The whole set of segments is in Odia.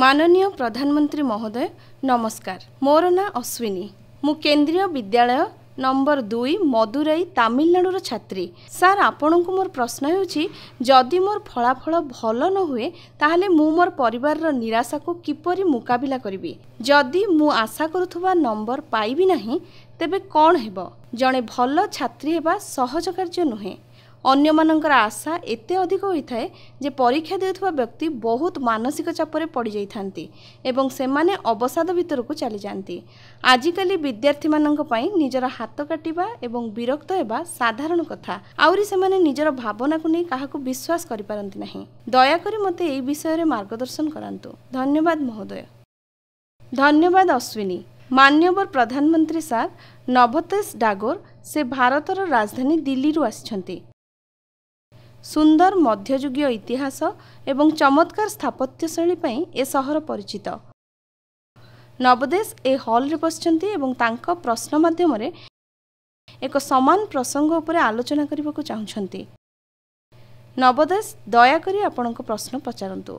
মাননীয় প্রধানমন্ত্রী মহোদয় নমস্কার মোর না অশ্বিনী মু কেন্দ্রীয় বিদ্যালয় নম্বর দুই মদুরাই তামিলনাড়ুর ছাত্রী ସାର୍ ଆପଣଙ୍କୁ ମୋର ପ୍ରଶ୍ନ ହେଉଛି ଯଦି ମୋର ଫଳାଫଳ ଭଲ ନ ହୁଏ ତାହେଲେ ମୁଁ ମୋର ପରିବାରର ନିରାଶାକୁ କିପରି ମୁକାବିଲା କରିବି ଯଦି ମୁଁ ଆଶା କରୁଥିବା ନମ୍ବର ପାଇବି ନାହିଁ ତେବେ କ'ଣ ହେବ ଜଣେ ଭଲ ଛାତ୍ରୀ ହେବା ସହଜ କାର୍ଯ୍ୟ ନୁହେଁ ଅନ୍ୟମାନଙ୍କର ଆଶା ଏତେ ଅଧିକ ହୋଇଥାଏ ଯେ ପରୀକ୍ଷା ଦେଉଥିବା ବ୍ୟକ୍ତି ବହୁତ ମାନସିକ ଚାପରେ ପଡ଼ିଯାଇଥାନ୍ତି ଏବଂ ସେମାନେ ଅବସାଦ ଭିତରକୁ ଚାଲିଯାଆନ୍ତି ଆଜିକାଲି ବିଦ୍ୟାର୍ଥୀମାନଙ୍କ ପାଇଁ ନିଜର ହାତ କାଟିବା ଏବଂ ବିରକ୍ତ ହେବା ସାଧାରଣ କଥା ଆହୁରି ସେମାନେ ନିଜର ଭାବନାକୁ ନେଇ କାହାକୁ ବିଶ୍ୱାସ କରିପାରନ୍ତି ନାହିଁ ଦୟାକରି ମୋତେ ଏହି ବିଷୟରେ ମାର୍ଗଦର୍ଶନ କରାନ୍ତୁ ଧନ୍ୟବାଦ ମହୋଦୟ ଧନ୍ୟବାଦ ଅଶ୍ୱିନୀ ମାନ୍ୟବର ପ୍ରଧାନମନ୍ତ୍ରୀ ସାର୍ ନଭତେଶ ଡାଗୋର ସେ ଭାରତର ରାଜଧାନୀ ଦିଲ୍ଲୀରୁ ଆସିଛନ୍ତି ସୁନ୍ଦର ମଧ୍ୟଯୁଗୀୟ ଇତିହାସ ଏବଂ ଚମତ୍କାର ସ୍ଥାପତ୍ୟ ଶୈଳୀ ପାଇଁ ଏ ସହର ପରିଚିତ ନବଦେଶ ଏ ହଲ୍ରେ ବସିଛନ୍ତି ଏବଂ ତାଙ୍କ ପ୍ରଶ୍ନ ମାଧ୍ୟମରେ ଏକ ସମାନ ପ୍ରସଙ୍ଗ ଉପରେ ଆଲୋଚନା କରିବାକୁ ଚାହୁଁଛନ୍ତି ନବଦେଶ ଦୟାକରି ଆପଣଙ୍କ ପ୍ରଶ୍ନ ପଚାରନ୍ତୁ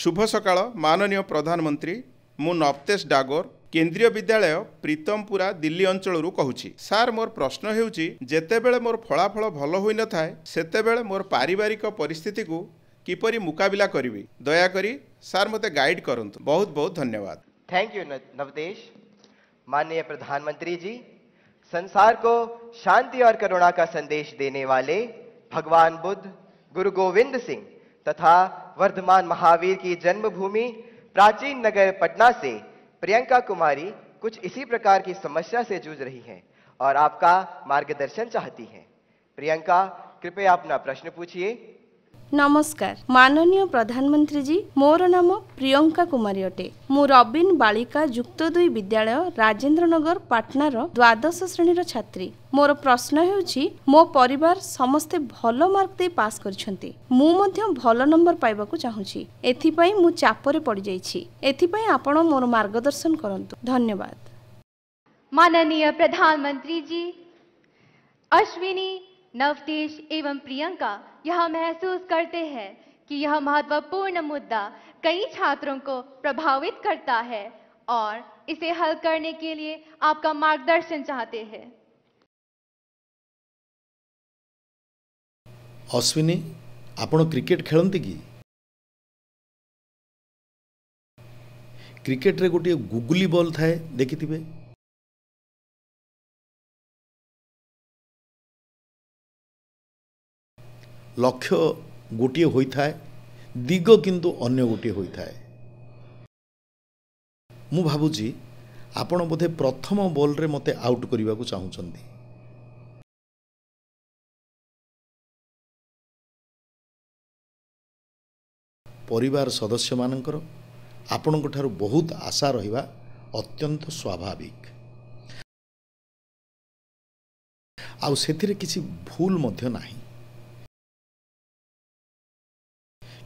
ଶୁଭ ସକାଳ ମାନନୀୟ ପ୍ରଧାନମନ୍ତ୍ରୀ ମୁଁ ନବତେଶ ଡାଗୋର केन्द्रीय विद्यालय प्रीतमपुरा दिल्ली अंचल कहूँ सार मोर प्रश्न होते बड़े मोर फलाफल भल हो नए से मोर पारिवारिक पिस्थित को किपर मुकबिला करी दयाक सार मत गाइड करूँ बहुत बहुत धन्यवाद थैंक यू नवदेश माननीय प्रधानमंत्री जी संसार को शांति और करुणा का संदेश देने वाले भगवान बुद्ध गुरु गोविंद सिंह तथा वर्धमान महावीर की जन्मभूमि प्राचीन नगर पटना से प्रियंका कुमारी कुछ इसी प्रकार की समस्या से जूझ रही हैं और आपका मार्गदर्शन चाहती हैं प्रियंका कृपया अपना प्रश्न पूछिए ନମସ୍କାର ମାନନୀୟ ପ୍ରଧାନମନ୍ତ୍ରୀଜୀ ମୋର ନାମ ପ୍ରିୟଙ୍କା କୁମାରୀ ଅଟେ ମୁଁ ରବିନ ବାଳିକା ଯୁକ୍ତ ଦୁଇ ବିଦ୍ୟାଳୟ ରାଜେନ୍ଦ୍ରନଗର ପାଟନାର ଦ୍ୱାଦଶ ଶ୍ରେଣୀର ଛାତ୍ରୀ ମୋର ପ୍ରଶ୍ନ ହେଉଛି ମୋ ପରିବାର ସମସ୍ତେ ଭଲ ମାର୍କ ଦେଇ ପାସ୍ କରିଛନ୍ତି ମୁଁ ମଧ୍ୟ ଭଲ ନମ୍ବର ପାଇବାକୁ ଚାହୁଁଛି ଏଥିପାଇଁ ମୁଁ ଚାପରେ ପଡ଼ିଯାଇଛି ଏଥିପାଇଁ ଆପଣ ମୋର ମାର୍ଗଦର୍ଶନ କରନ୍ତୁ ଧନ୍ୟବାଦ ମାନନୀୟ ପ୍ରଧାନମନ୍ତ୍ରୀ ଅଶ୍ୱିନୀ नवतेश एवं प्रियंका यह महसूस करते हैं कि यह महत्वपूर्ण मुद्दा कई छात्रों को प्रभावित करता है और इसे हल करने के लिए आपका मार्गदर्शन चाहते हैं अश्विनी ଅଶ୍ୱିନୀ क्रिकेट खेलती कि क्रिकेट रे गोटे गुगुली ବଲ୍ थाए ଦେଖିଥିବେ ଲକ୍ଷ୍ୟ ଗୋଟିଏ ହୋଇଥାଏ ଦିଗ କିନ୍ତୁ ଅନ୍ୟ ଗୋଟିଏ ହୋଇଥାଏ ମୁଁ ଭାବୁଛି ଆପଣ ବୋଧେ ପ୍ରଥମ ବଲ୍ରେ ମୋତେ ଆଉଟ୍ କରିବାକୁ ଚାହୁଁଛନ୍ତି ପରିବାର ସଦସ୍ୟମାନଙ୍କର ଆପଣଙ୍କଠାରୁ ବହୁତ ଆଶା ରହିବା ଅତ୍ୟନ୍ତ ସ୍ୱାଭାବିକ ଆଉ ସେଥିରେ କିଛି ଭୁଲ ମଧ୍ୟ ନାହିଁ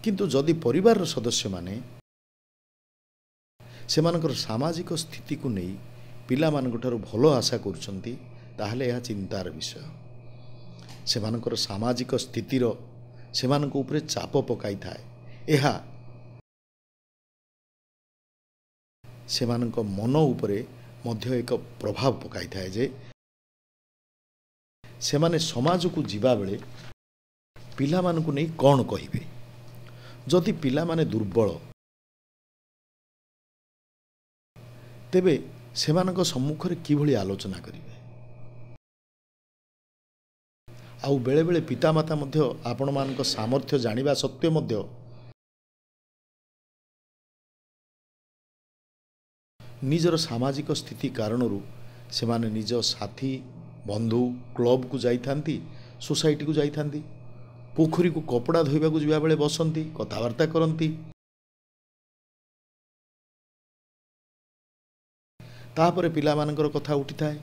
କିନ୍ତୁ ଯଦି ପରିବାରର ସଦସ୍ୟମାନେ ସେମାନଙ୍କର ସାମାଜିକ ସ୍ଥିତିକୁ ନେଇ ପିଲାମାନଙ୍କ ଠାରୁ ଭଲ ଆଶା କରୁଛନ୍ତି ତାହେଲେ ଏହା ଚିନ୍ତାର ବିଷୟ ସେମାନଙ୍କର ସାମାଜିକ ସ୍ଥିତିର ସେମାନଙ୍କ ଉପରେ ଚାପ ପକାଇଥାଏ ଏହା ସେମାନଙ୍କ ମନ ଉପରେ ମଧ୍ୟ ଏକ ପ୍ରଭାବ ପକାଇଥାଏ ଯେ ସେମାନେ ସମାଜକୁ ଯିବାବେଳେ ପିଲାମାନଙ୍କୁ ନେଇ କ'ଣ କହିବେ ଯଦି ପିଲାମାନେ ଦୁର୍ବଳ ତେବେ ସେମାନଙ୍କ ସମ୍ମୁଖରେ କିଭଳି ଆଲୋଚନା କରିବେ ଆଉ ବେଳେବେଳେ ପିତାମାତା ମଧ୍ୟ ଆପଣମାନଙ୍କ ସାମର୍ଥ୍ୟ ଜାଣିବା ସତ୍ତ୍ୱେ ମଧ୍ୟ ନିଜର ସାମାଜିକ ସ୍ଥିତି କାରଣରୁ ସେମାନେ ନିଜ ସାଥୀ ବନ୍ଧୁ କ୍ଲବ୍କୁ ଯାଇଥାନ୍ତି ସୋସାଇଟିକୁ ଯାଇଥାନ୍ତି ପୋଖରୀକୁ କପଡ଼ା ଧୋଇବାକୁ ଯିବାବେଳେ ବସନ୍ତି କଥାବାର୍ତ୍ତା କରନ୍ତି ତାପରେ ପିଲାମାନଙ୍କର କଥା ଉଠିଥାଏ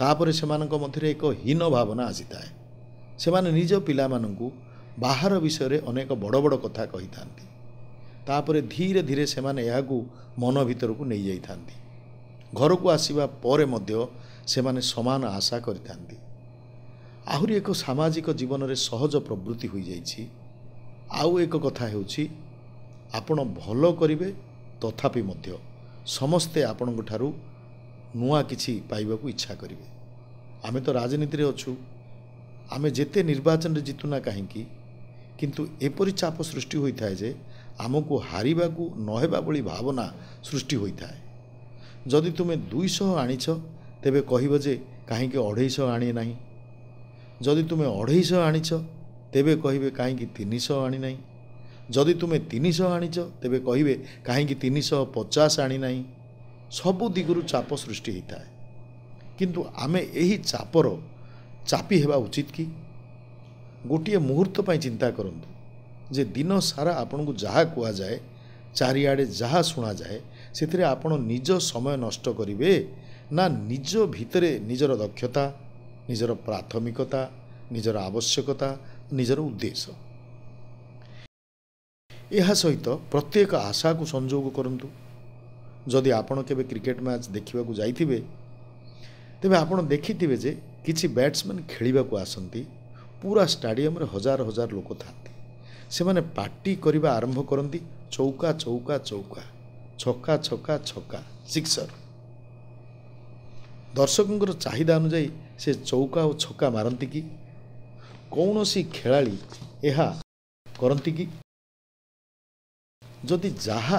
ତାପରେ ସେମାନଙ୍କ ମଧ୍ୟରେ ଏକ ହୀନ ଭାବନା ଆସିଥାଏ ସେମାନେ ନିଜ ପିଲାମାନଙ୍କୁ ବାହାର ବିଷୟରେ ଅନେକ ବଡ଼ ବଡ଼ କଥା କହିଥାନ୍ତି ତାପରେ ଧୀରେ ଧୀରେ ସେମାନେ ଏହାକୁ ମନ ଭିତରକୁ ନେଇଯାଇଥାନ୍ତି ଘରକୁ ଆସିବା ପରେ ମଧ୍ୟ ସେମାନେ ସମାନ ଆଶା କରିଥାନ୍ତି ଆହୁରି ଏକ ସାମାଜିକ ଜୀବନରେ ସହଜ ପ୍ରବୃତ୍ତି ହୋଇଯାଇଛି ଆଉ ଏକ କଥା ହେଉଛି ଆପଣ ଭଲ କରିବେ ତଥାପି ମଧ୍ୟ ସମସ୍ତେ ଆପଣଙ୍କଠାରୁ ନୂଆ କିଛି ପାଇବାକୁ ଇଚ୍ଛା କରିବେ ଆମେ ତ ରାଜନୀତିରେ ଅଛୁ ଆମେ ଯେତେ ନିର୍ବାଚନରେ ଜିତୁ ନା କାହିଁକି କିନ୍ତୁ ଏପରି ଚାପ ସୃଷ୍ଟି ହୋଇଥାଏ ଯେ ଆମକୁ ହାରିବାକୁ ନହେବା ଭଳି ଭାବନା ସୃଷ୍ଟି ହୋଇଥାଏ ଯଦି ତୁମେ ଦୁଇଶହ ଆଣିଛ ତେବେ କହିବ ଯେ କାହିଁକି ଅଢ଼େଇଶହ ଆଣି ନାହିଁ ଯଦି ତୁମେ ଅଢ଼େଇଶହ ଆଣିଛ ତେବେ କହିବେ କାହିଁକି ତିନିଶହ ଆଣିନାହିଁ ଯଦି ତୁମେ ତିନିଶହ ଆଣିଛ ତେବେ କହିବେ କାହିଁକି ତିନିଶହ ପଚାଶ ଆଣିନାହିଁ ସବୁ ଦିଗରୁ ଚାପ ସୃଷ୍ଟି ହୋଇଥାଏ କିନ୍ତୁ ଆମେ ଏହି ଚାପର ଚାପି ହେବା ଉଚିତ କି ଗୋଟିଏ ମୁହୂର୍ତ୍ତ ପାଇଁ ଚିନ୍ତା କରନ୍ତୁ ଯେ ଦିନ ସାରା ଆପଣଙ୍କୁ ଯାହା କୁହାଯାଏ ଚାରିଆଡ଼େ ଯାହା ଶୁଣାଯାଏ ସେଥିରେ ଆପଣ ନିଜ ସମୟ ନଷ୍ଟ କରିବେ ନା ନିଜ ଭିତରେ ନିଜର ଦକ୍ଷତା ନିଜର ପ୍ରାଥମିକତା ନିଜର ଆବଶ୍ୟକତା ନିଜର ଉଦ୍ଦେଶ୍ୟ ଏହା ସହିତ ପ୍ରତ୍ୟେକ ଆଶାକୁ ସଂଯୋଗ କରନ୍ତୁ ଯଦି ଆପଣ କେବେ କ୍ରିକେଟ ମ୍ୟାଚ୍ ଦେଖିବାକୁ ଯାଇଥିବେ ତେବେ ଆପଣ ଦେଖିଥିବେ ଯେ କିଛି ବ୍ୟାଟ୍ସମ୍ୟାନ୍ ଖେଳିବାକୁ ଆସନ୍ତି ପୁରା ଷ୍ଟାଡିୟମ୍ରେ ହଜାର ହଜାର ଲୋକ ଥାଆନ୍ତି ସେମାନେ ପାର୍ଟି କରିବା ଆରମ୍ଭ କରନ୍ତି ଚୌକା ଚୌକା ଚୌକା ଛକା ଛକା ଛକା ସିକ୍ସର ଦର୍ଶକଙ୍କର ଚାହିଦା ଅନୁଯାୟୀ ସେ ଚୌକା ଓ ଛକା ମାରନ୍ତି କି କୌଣସି ଖେଳାଳି ଏହା କରନ୍ତି କି ଯଦି ଯାହା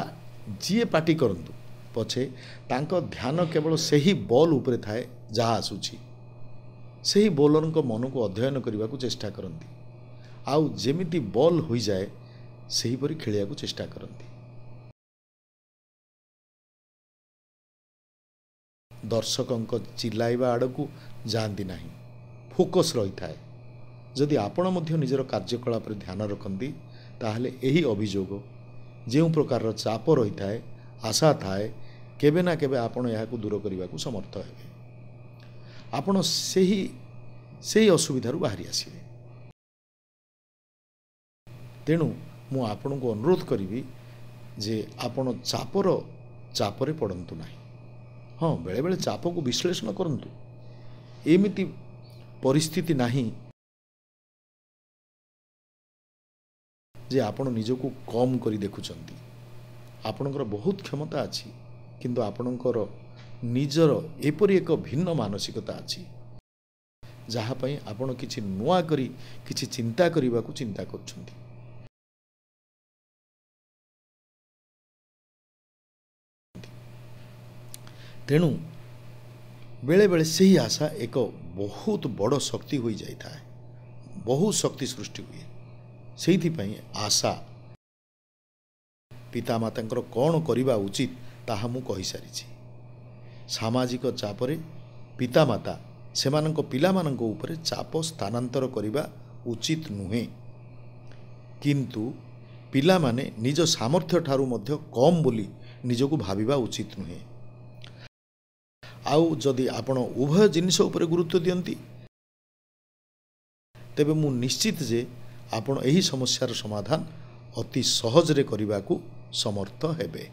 ଯିଏ ପାଟି କରନ୍ତୁ ପଛେ ତାଙ୍କ ଧ୍ୟାନ କେବଳ ସେହି ବଲ୍ ଉପରେ ଥାଏ ଯାହା ଆସୁଛି ସେହି ବୋଲରଙ୍କ ମନକୁ ଅଧ୍ୟୟନ କରିବାକୁ ଚେଷ୍ଟା କରନ୍ତି ଆଉ ଯେମିତି ବଲ୍ ହୋଇଯାଏ ସେହିପରି ଖେଳିବାକୁ ଚେଷ୍ଟା କରନ୍ତି ଦର୍ଶକଙ୍କ ଚିଲାଇବା ଆଡ଼କୁ ଯାଆନ୍ତି ନାହିଁ ଫୋକସ୍ ରହିଥାଏ ଯଦି ଆପଣ ମଧ୍ୟ ନିଜର କାର୍ଯ୍ୟକଳାପରେ ଧ୍ୟାନ ରଖନ୍ତି ତାହେଲେ ଏହି ଅଭିଯୋଗ ଯେଉଁ ପ୍ରକାରର ଚାପ ରହିଥାଏ ଆଶା ଥାଏ କେବେ ନା କେବେ ଆପଣ ଏହାକୁ ଦୂର କରିବାକୁ ସମର୍ଥ ହେବେ ଆପଣ ସେହି ସେହି ଅସୁବିଧାରୁ ବାହାରି ଆସିବେ ତେଣୁ ମୁଁ ଆପଣଙ୍କୁ ଅନୁରୋଧ କରିବି ଯେ ଆପଣ ଚାପର ଚାପରେ ପଡ଼ନ୍ତୁ ନାହିଁ ହଁ ବେଳେବେଳେ ଚାପକୁ ବିଶ୍ଳେଷଣ କରନ୍ତୁ ଏମିତି ପରିସ୍ଥିତି ନାହିଁ ଯେ ଆପଣ ନିଜକୁ କମ୍ କରି ଦେଖୁଛନ୍ତି ଆପଣଙ୍କର ବହୁତ କ୍ଷମତା ଅଛି କିନ୍ତୁ ଆପଣଙ୍କର ନିଜର ଏପରି ଏକ ଭିନ୍ନ ମାନସିକତା ଅଛି ଯାହା ପାଇଁ ଆପଣ କିଛି ନୂଆ କରି କିଛି ଚିନ୍ତା କରିବାକୁ ଚିନ୍ତା କରୁଛନ୍ତି ତେଣୁ ବେଳେବେଳେ ସେହି ଆଶା ଏକ ବହୁତ ବଡ଼ ଶକ୍ତି ହୋଇଯାଇଥାଏ ବହୁ ଶକ୍ତି ସୃଷ୍ଟି ହୁଏ ସେଇଥିପାଇଁ ଆଶା ପିତାମାତାଙ୍କର କ'ଣ କରିବା ଉଚିତ ତାହା ମୁଁ କହିସାରିଛି ସାମାଜିକ ଚାପରେ ପିତାମାତା ସେମାନଙ୍କ ପିଲାମାନଙ୍କ ଉପରେ ଚାପ ସ୍ଥାନାନ୍ତର କରିବା ଉଚିତ ନୁହେଁ କିନ୍ତୁ ପିଲାମାନେ ନିଜ ସାମର୍ଥ୍ୟ ଠାରୁ ମଧ୍ୟ କମ୍ ବୋଲି ନିଜକୁ ଭାବିବା ଉଚିତ ନୁହେଁ ଆଉ ଯଦି ଆପଣ ଉଭୟ ଜିନିଷ ଉପରେ ଗୁରୁତ୍ୱ ଦିଅନ୍ତି ତେବେ ମୁଁ ନିଶ୍ଚିତ ଯେ ଆପଣ ଏହି ସମସ୍ୟାର ସମାଧାନ ଅତି ସହଜରେ କରିବାକୁ ସମର୍ଥ ହେବେ